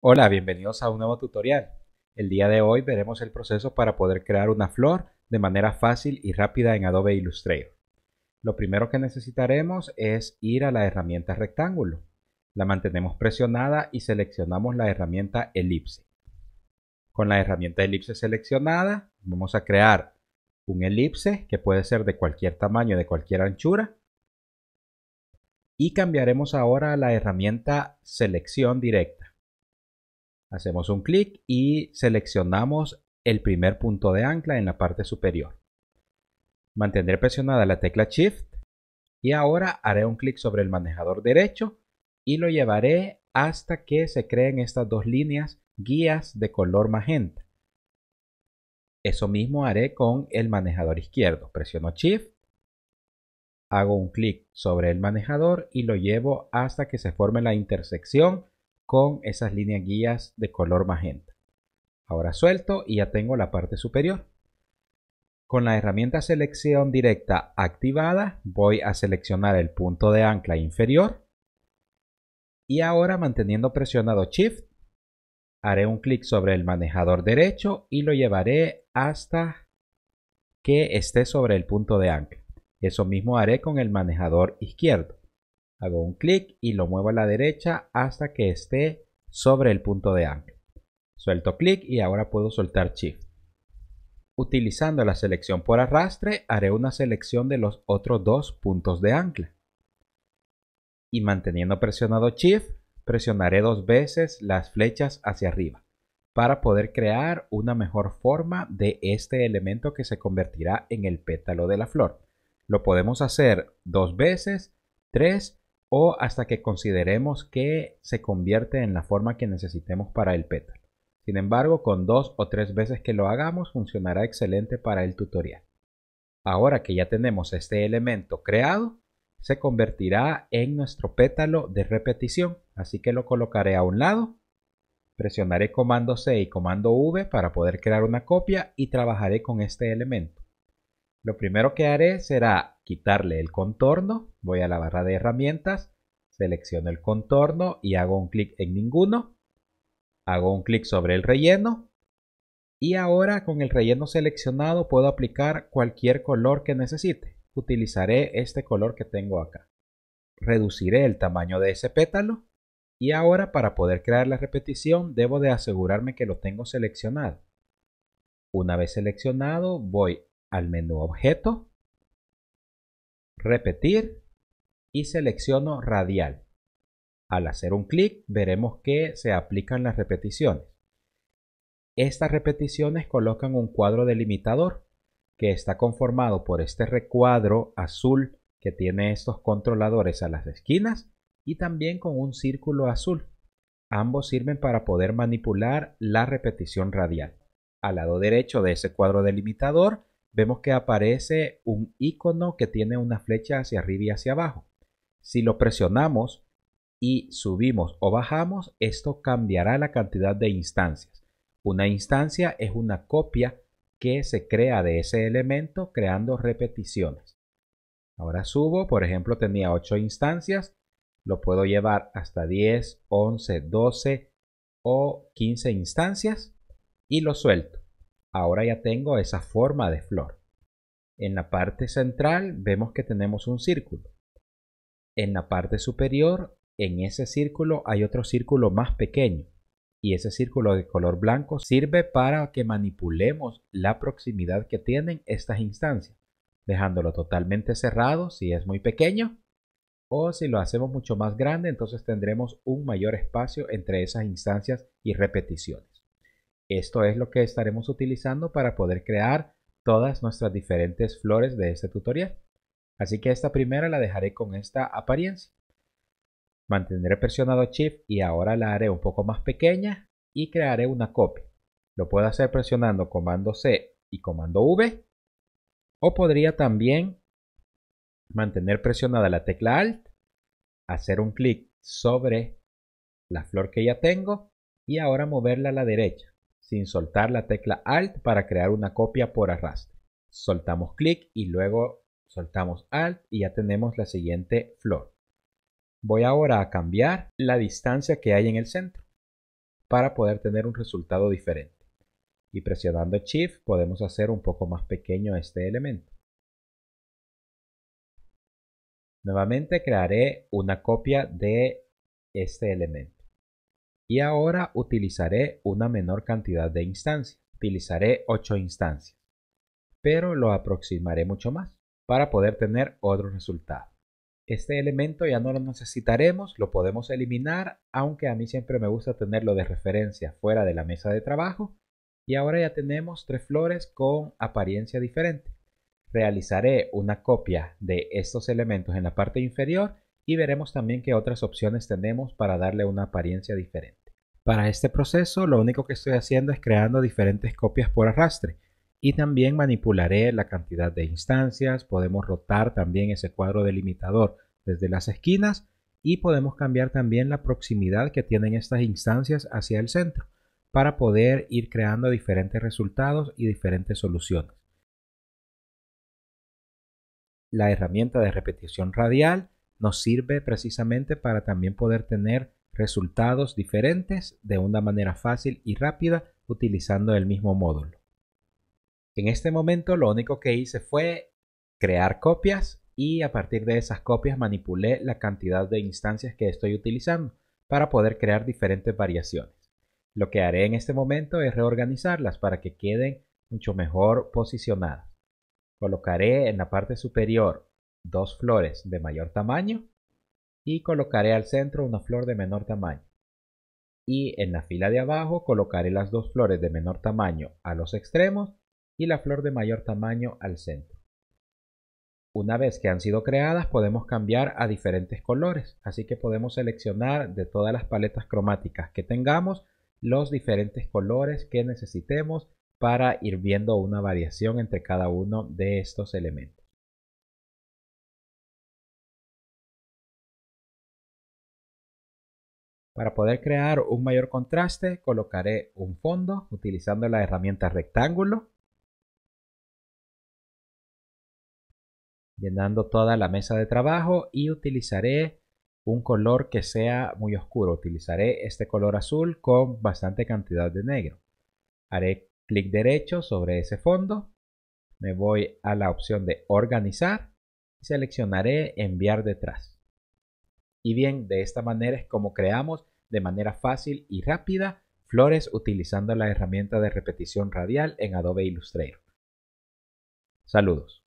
Hola, bienvenidos a un nuevo tutorial. El día de hoy veremos el proceso para poder crear una flor de manera fácil y rápida en Adobe Illustrator. Lo primero que necesitaremos es ir a la herramienta rectángulo. La mantenemos presionada y seleccionamos la herramienta elipse. Con la herramienta elipse seleccionada vamos a crear un elipse que puede ser de cualquier tamaño, de cualquier anchura. Y cambiaremos ahora a la herramienta selección directa Hacemos un clic y seleccionamos el primer punto de ancla en la parte superior. Mantendré presionada la tecla Shift y ahora haré un clic sobre el manejador derecho y lo llevaré hasta que se creen estas dos líneas guías de color magenta. Eso mismo haré con el manejador izquierdo. Presiono Shift, hago un clic sobre el manejador y lo llevo hasta que se forme la intersección con esas líneas guías de color magenta. Ahora suelto y ya tengo la parte superior. Con la herramienta selección directa activada voy a seleccionar el punto de ancla inferior y ahora manteniendo presionado Shift haré un clic sobre el manejador derecho y lo llevaré hasta que esté sobre el punto de ancla. Eso mismo haré con el manejador izquierdo. Hago un clic y lo muevo a la derecha hasta que esté sobre el punto de ancla. Suelto clic y ahora puedo soltar Shift. Utilizando la selección por arrastre, haré una selección de los otros dos puntos de ancla. Y manteniendo presionado Shift, presionaré dos veces las flechas hacia arriba para poder crear una mejor forma de este elemento que se convertirá en el pétalo de la flor. Lo podemos hacer dos veces, tres o hasta que consideremos que se convierte en la forma que necesitemos para el pétalo. Sin embargo, con dos o tres veces que lo hagamos funcionará excelente para el tutorial. Ahora que ya tenemos este elemento creado, se convertirá en nuestro pétalo de repetición, así que lo colocaré a un lado, presionaré comando C y comando V para poder crear una copia y trabajaré con este elemento. Lo primero que haré será quitarle el contorno, voy a la barra de herramientas, selecciono el contorno y hago un clic en ninguno, hago un clic sobre el relleno y ahora con el relleno seleccionado puedo aplicar cualquier color que necesite. Utilizaré este color que tengo acá. Reduciré el tamaño de ese pétalo y ahora para poder crear la repetición debo de asegurarme que lo tengo seleccionado. Una vez seleccionado voy al menú Objeto, Repetir y selecciono Radial. Al hacer un clic veremos que se aplican las repeticiones. Estas repeticiones colocan un cuadro delimitador que está conformado por este recuadro azul que tiene estos controladores a las esquinas y también con un círculo azul. Ambos sirven para poder manipular la repetición radial. Al lado derecho de ese cuadro delimitador vemos que aparece un icono que tiene una flecha hacia arriba y hacia abajo. Si lo presionamos y subimos o bajamos, esto cambiará la cantidad de instancias. Una instancia es una copia que se crea de ese elemento creando repeticiones. Ahora subo, por ejemplo, tenía 8 instancias, lo puedo llevar hasta 10, 11, 12 o 15 instancias y lo suelto ahora ya tengo esa forma de flor. En la parte central vemos que tenemos un círculo. En la parte superior, en ese círculo hay otro círculo más pequeño y ese círculo de color blanco sirve para que manipulemos la proximidad que tienen estas instancias, dejándolo totalmente cerrado si es muy pequeño o si lo hacemos mucho más grande, entonces tendremos un mayor espacio entre esas instancias y repeticiones. Esto es lo que estaremos utilizando para poder crear todas nuestras diferentes flores de este tutorial. Así que esta primera la dejaré con esta apariencia. Mantendré presionado Shift y ahora la haré un poco más pequeña y crearé una copia. Lo puedo hacer presionando Comando C y Comando V o podría también mantener presionada la tecla Alt, hacer un clic sobre la flor que ya tengo y ahora moverla a la derecha sin soltar la tecla Alt para crear una copia por arrastre. Soltamos clic y luego soltamos Alt y ya tenemos la siguiente flor. Voy ahora a cambiar la distancia que hay en el centro para poder tener un resultado diferente. Y presionando Shift podemos hacer un poco más pequeño este elemento. Nuevamente crearé una copia de este elemento. Y ahora utilizaré una menor cantidad de instancias. Utilizaré 8 instancias. Pero lo aproximaré mucho más para poder tener otro resultado. Este elemento ya no lo necesitaremos, lo podemos eliminar, aunque a mí siempre me gusta tenerlo de referencia fuera de la mesa de trabajo. Y ahora ya tenemos tres flores con apariencia diferente. Realizaré una copia de estos elementos en la parte inferior y veremos también qué otras opciones tenemos para darle una apariencia diferente. Para este proceso lo único que estoy haciendo es creando diferentes copias por arrastre y también manipularé la cantidad de instancias, podemos rotar también ese cuadro delimitador desde las esquinas y podemos cambiar también la proximidad que tienen estas instancias hacia el centro para poder ir creando diferentes resultados y diferentes soluciones. La herramienta de repetición radial nos sirve precisamente para también poder tener resultados diferentes de una manera fácil y rápida utilizando el mismo módulo. En este momento lo único que hice fue crear copias y a partir de esas copias manipulé la cantidad de instancias que estoy utilizando para poder crear diferentes variaciones. Lo que haré en este momento es reorganizarlas para que queden mucho mejor posicionadas. Colocaré en la parte superior dos flores de mayor tamaño y colocaré al centro una flor de menor tamaño. Y en la fila de abajo colocaré las dos flores de menor tamaño a los extremos y la flor de mayor tamaño al centro. Una vez que han sido creadas podemos cambiar a diferentes colores, así que podemos seleccionar de todas las paletas cromáticas que tengamos los diferentes colores que necesitemos para ir viendo una variación entre cada uno de estos elementos. Para poder crear un mayor contraste colocaré un fondo utilizando la herramienta rectángulo. Llenando toda la mesa de trabajo y utilizaré un color que sea muy oscuro. Utilizaré este color azul con bastante cantidad de negro. Haré clic derecho sobre ese fondo. Me voy a la opción de organizar y seleccionaré enviar detrás. Y bien, de esta manera es como creamos de manera fácil y rápida flores utilizando la herramienta de repetición radial en Adobe Illustrator. Saludos.